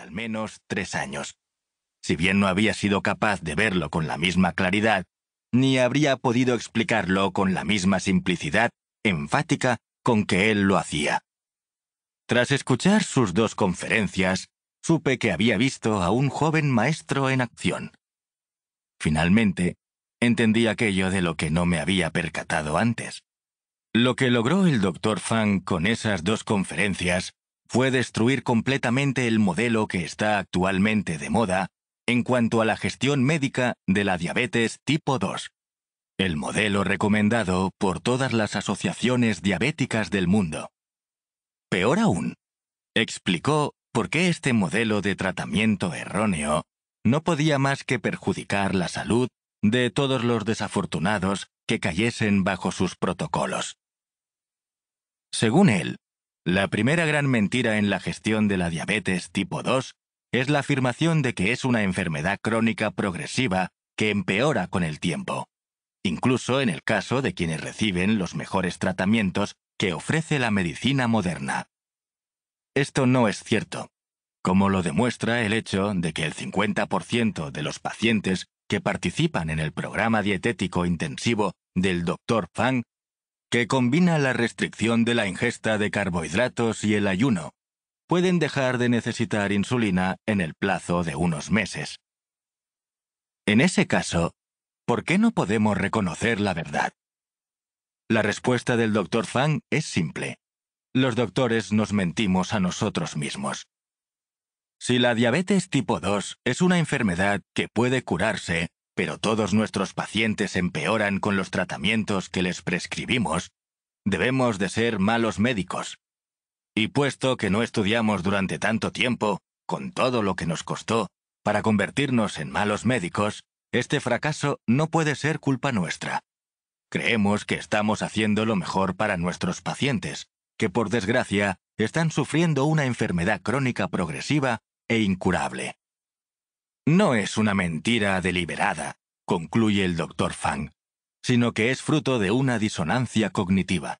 al menos tres años. Si bien no había sido capaz de verlo con la misma claridad, ni habría podido explicarlo con la misma simplicidad enfática con que él lo hacía. Tras escuchar sus dos conferencias, supe que había visto a un joven maestro en acción. Finalmente, entendí aquello de lo que no me había percatado antes. Lo que logró el doctor Fang con esas dos conferencias fue destruir completamente el modelo que está actualmente de moda en cuanto a la gestión médica de la diabetes tipo 2, el modelo recomendado por todas las asociaciones diabéticas del mundo. Peor aún, explicó por qué este modelo de tratamiento erróneo no podía más que perjudicar la salud de todos los desafortunados que cayesen bajo sus protocolos. Según él, la primera gran mentira en la gestión de la diabetes tipo 2 es la afirmación de que es una enfermedad crónica progresiva que empeora con el tiempo, incluso en el caso de quienes reciben los mejores tratamientos que ofrece la medicina moderna. Esto no es cierto, como lo demuestra el hecho de que el 50% de los pacientes que participan en el programa dietético intensivo del Dr. Fang que combina la restricción de la ingesta de carbohidratos y el ayuno, pueden dejar de necesitar insulina en el plazo de unos meses. En ese caso, ¿por qué no podemos reconocer la verdad? La respuesta del doctor Fang es simple. Los doctores nos mentimos a nosotros mismos. Si la diabetes tipo 2 es una enfermedad que puede curarse, pero todos nuestros pacientes empeoran con los tratamientos que les prescribimos, debemos de ser malos médicos. Y puesto que no estudiamos durante tanto tiempo, con todo lo que nos costó, para convertirnos en malos médicos, este fracaso no puede ser culpa nuestra. Creemos que estamos haciendo lo mejor para nuestros pacientes, que por desgracia están sufriendo una enfermedad crónica progresiva e incurable. No es una mentira deliberada, concluye el doctor Fang, sino que es fruto de una disonancia cognitiva.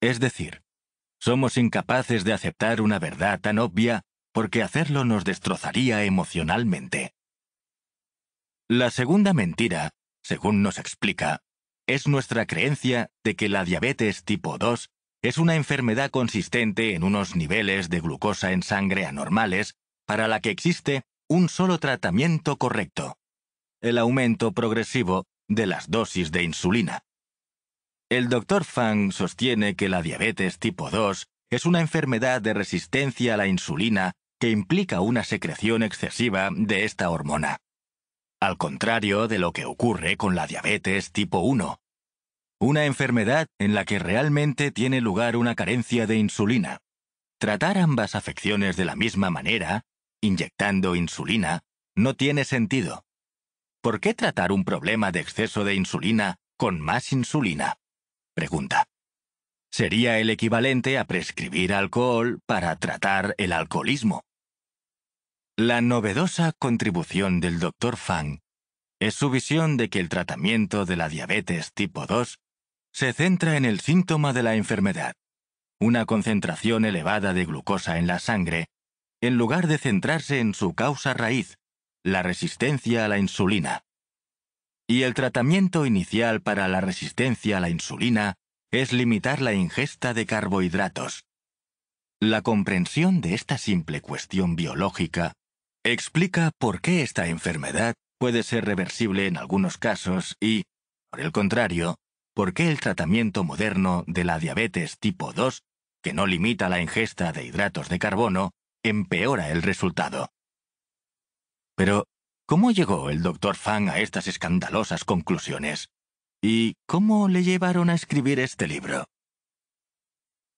Es decir, somos incapaces de aceptar una verdad tan obvia porque hacerlo nos destrozaría emocionalmente. La segunda mentira, según nos explica, es nuestra creencia de que la diabetes tipo 2 es una enfermedad consistente en unos niveles de glucosa en sangre anormales para la que existe un solo tratamiento correcto, el aumento progresivo de las dosis de insulina. El doctor Fang sostiene que la diabetes tipo 2 es una enfermedad de resistencia a la insulina que implica una secreción excesiva de esta hormona. Al contrario de lo que ocurre con la diabetes tipo 1, una enfermedad en la que realmente tiene lugar una carencia de insulina. Tratar ambas afecciones de la misma manera inyectando insulina, no tiene sentido. ¿Por qué tratar un problema de exceso de insulina con más insulina? Pregunta. Sería el equivalente a prescribir alcohol para tratar el alcoholismo. La novedosa contribución del Dr. Fang es su visión de que el tratamiento de la diabetes tipo 2 se centra en el síntoma de la enfermedad, una concentración elevada de glucosa en la sangre en lugar de centrarse en su causa raíz, la resistencia a la insulina. Y el tratamiento inicial para la resistencia a la insulina es limitar la ingesta de carbohidratos. La comprensión de esta simple cuestión biológica explica por qué esta enfermedad puede ser reversible en algunos casos y, por el contrario, por qué el tratamiento moderno de la diabetes tipo 2, que no limita la ingesta de hidratos de carbono, empeora el resultado. Pero, ¿cómo llegó el doctor Fang a estas escandalosas conclusiones? ¿Y cómo le llevaron a escribir este libro?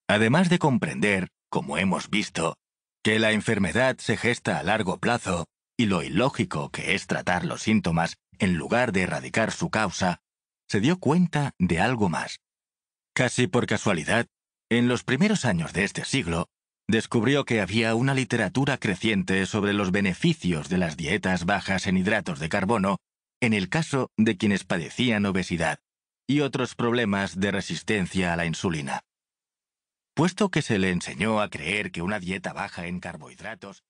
Además de comprender, como hemos visto, que la enfermedad se gesta a largo plazo y lo ilógico que es tratar los síntomas en lugar de erradicar su causa, se dio cuenta de algo más. Casi por casualidad, en los primeros años de este siglo, descubrió que había una literatura creciente sobre los beneficios de las dietas bajas en hidratos de carbono en el caso de quienes padecían obesidad y otros problemas de resistencia a la insulina. Puesto que se le enseñó a creer que una dieta baja en carbohidratos